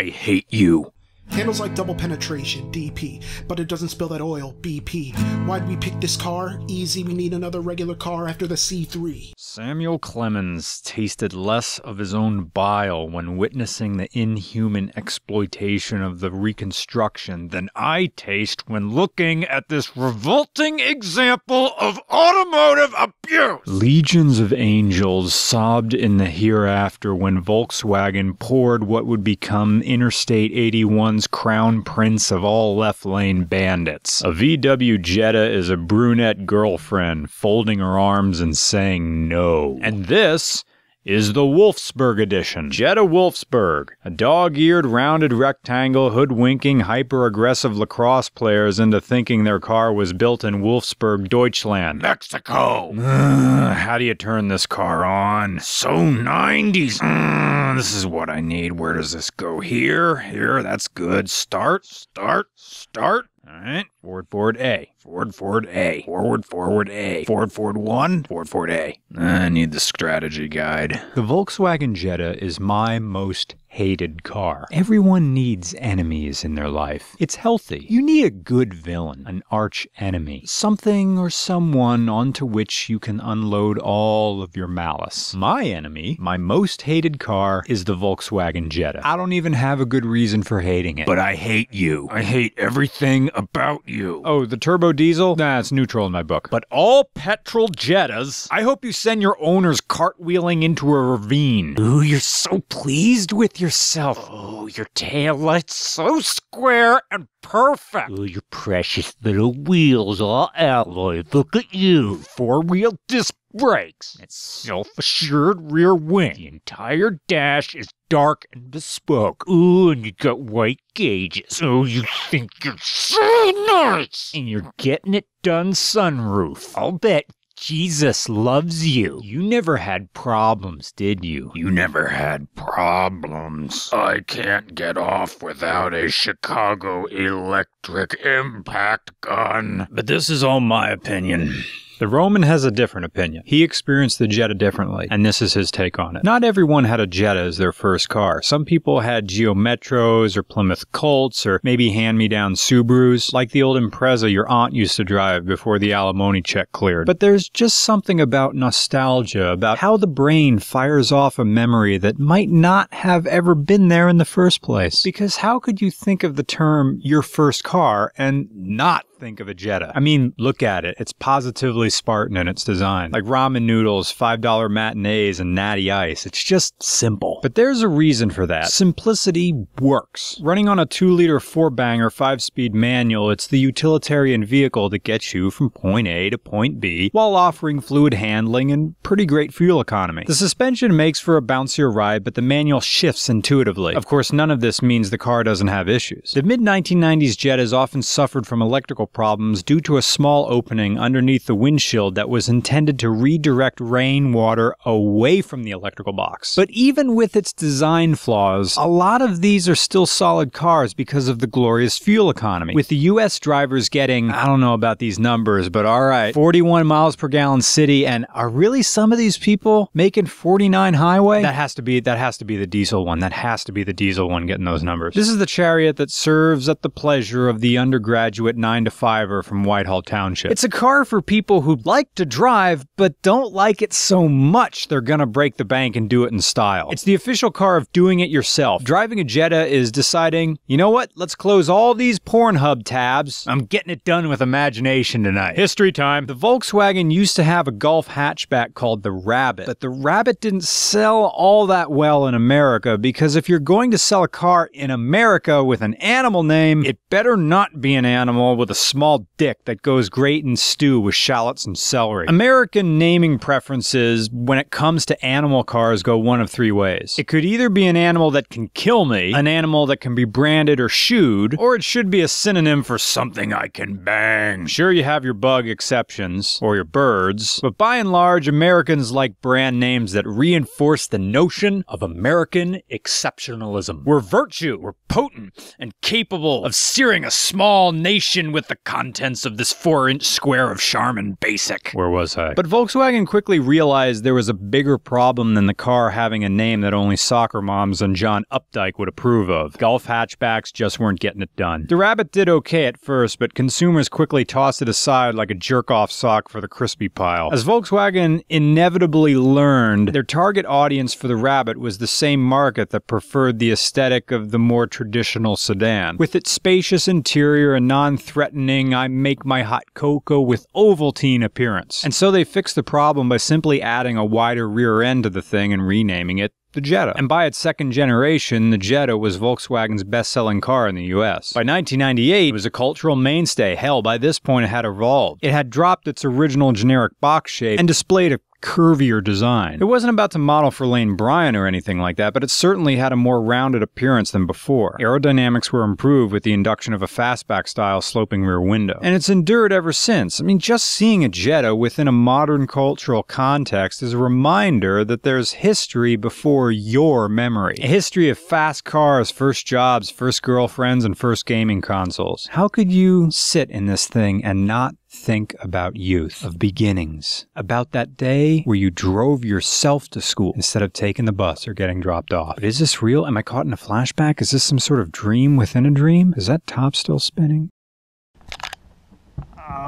I hate you. Handles like double penetration, DP, but it doesn't spill that oil, BP. Why'd we pick this car? Easy, we need another regular car after the C3. Samuel Clemens tasted less of his own bile when witnessing the inhuman exploitation of the Reconstruction than I taste when looking at this revolting example of automotive abuse. Legions of angels sobbed in the hereafter when Volkswagen poured what would become Interstate 81 crown prince of all left lane bandits. A VW Jetta is a brunette girlfriend folding her arms and saying no. And this is the Wolfsburg edition. Jetta Wolfsburg, a dog eared, rounded rectangle hoodwinking hyper aggressive lacrosse players into thinking their car was built in Wolfsburg, Deutschland. Mexico! Uh, how do you turn this car on? So 90s! Uh, this is what I need. Where does this go? Here, here, that's good. Start, start, start. All right. Forward, forward, A. Forward, forward, A. Forward, forward, A. Forward, forward, one. Forward, forward, A. I need the strategy guide. The Volkswagen Jetta is my most hated car. Everyone needs enemies in their life. It's healthy. You need a good villain, an arch enemy, something or someone onto which you can unload all of your malice. My enemy, my most hated car, is the Volkswagen Jetta. I don't even have a good reason for hating it. But I hate you. I hate everything about you. Oh, the turbo diesel? Nah, it's neutral in my book. But all petrol Jettas, I hope you send your owners cartwheeling into a ravine. Ooh, you're so pleased with your yourself. Oh, your tail lights so square and perfect. Oh, your precious little wheels all alloy. Look at you. Four wheel disc brakes. That self assured rear wing. The entire dash is dark and bespoke. Ooh, and you got white gauges. Oh, you think you're so nice. And you're getting it done sunroof. I'll bet Jesus loves you. You never had problems, did you? You never had problems. I can't get off without a Chicago electric impact gun. But this is all my opinion. The Roman has a different opinion. He experienced the Jetta differently, and this is his take on it. Not everyone had a Jetta as their first car. Some people had Geo Metros or Plymouth Colts or maybe hand-me-down Subarus, like the old Impreza your aunt used to drive before the alimony check cleared. But there's just something about nostalgia, about how the brain fires off a memory that might not have ever been there in the first place. Because how could you think of the term your first car and not think of a Jetta? I mean, look at it. It's positively Spartan in its design, like ramen noodles, $5 matinees, and natty ice. It's just simple. But there's a reason for that. Simplicity works. Running on a 2 liter 4 banger 5 speed manual, it's the utilitarian vehicle that gets you from point A to point B while offering fluid handling and pretty great fuel economy. The suspension makes for a bouncier ride, but the manual shifts intuitively. Of course, none of this means the car doesn't have issues. The mid 1990s Jet has often suffered from electrical problems due to a small opening underneath the windshield windshield that was intended to redirect rainwater away from the electrical box. But even with its design flaws, a lot of these are still solid cars because of the glorious fuel economy. With the US drivers getting, I don't know about these numbers, but all right, 41 miles per gallon city and are really some of these people making 49 highway? That has to be that has to be the diesel one. That has to be the diesel one getting those numbers. This is the chariot that serves at the pleasure of the undergraduate 9 to 5er from Whitehall Township. It's a car for people who who like to drive but don't like it so much they're going to break the bank and do it in style. It's the official car of doing it yourself. Driving a Jetta is deciding, you know what, let's close all these Pornhub tabs. I'm getting it done with imagination tonight. History time. The Volkswagen used to have a Golf hatchback called the Rabbit, but the Rabbit didn't sell all that well in America because if you're going to sell a car in America with an animal name, it better not be an animal with a small dick that goes great in stew with shallots and celery. American naming preferences when it comes to animal cars go one of three ways. It could either be an animal that can kill me, an animal that can be branded or shooed, or it should be a synonym for something I can bang. Sure, you have your bug exceptions, or your birds, but by and large, Americans like brand names that reinforce the notion of American exceptionalism. We're virtue, we're potent, and capable of searing a small nation with the contents of this four inch square of Charmin basic. Where was I? But Volkswagen quickly realized there was a bigger problem than the car having a name that only soccer moms and John Updike would approve of. Golf hatchbacks just weren't getting it done. The Rabbit did okay at first, but consumers quickly tossed it aside like a jerk off sock for the crispy pile. As Volkswagen inevitably learned, their target audience for the Rabbit was the same market that preferred the aesthetic of the more traditional sedan. With its spacious interior and non threatening, I make my hot cocoa with Ovaltine appearance. And so they fixed the problem by simply adding a wider rear end to the thing and renaming it the Jetta. And by its second generation, the Jetta was Volkswagen's best selling car in the US. By 1998, it was a cultural mainstay. Hell, by this point, it had evolved. It had dropped its original generic box shape and displayed a curvier design. It wasn't about to model for Lane Bryant or anything like that, but it certainly had a more rounded appearance than before. Aerodynamics were improved with the induction of a fastback style sloping rear window. And it's endured ever since. I mean, just seeing a Jetta within a modern cultural context is a reminder that there's history before for your memory. A history of fast cars, first jobs, first girlfriends, and first gaming consoles. How could you sit in this thing and not think about youth, of beginnings, about that day where you drove yourself to school instead of taking the bus or getting dropped off. But is this real? Am I caught in a flashback? Is this some sort of dream within a dream? Is that top still spinning?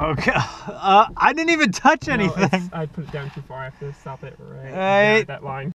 Okay. Uh, I didn't even touch anything. No, I put it down too far. I have to stop it right, at that line.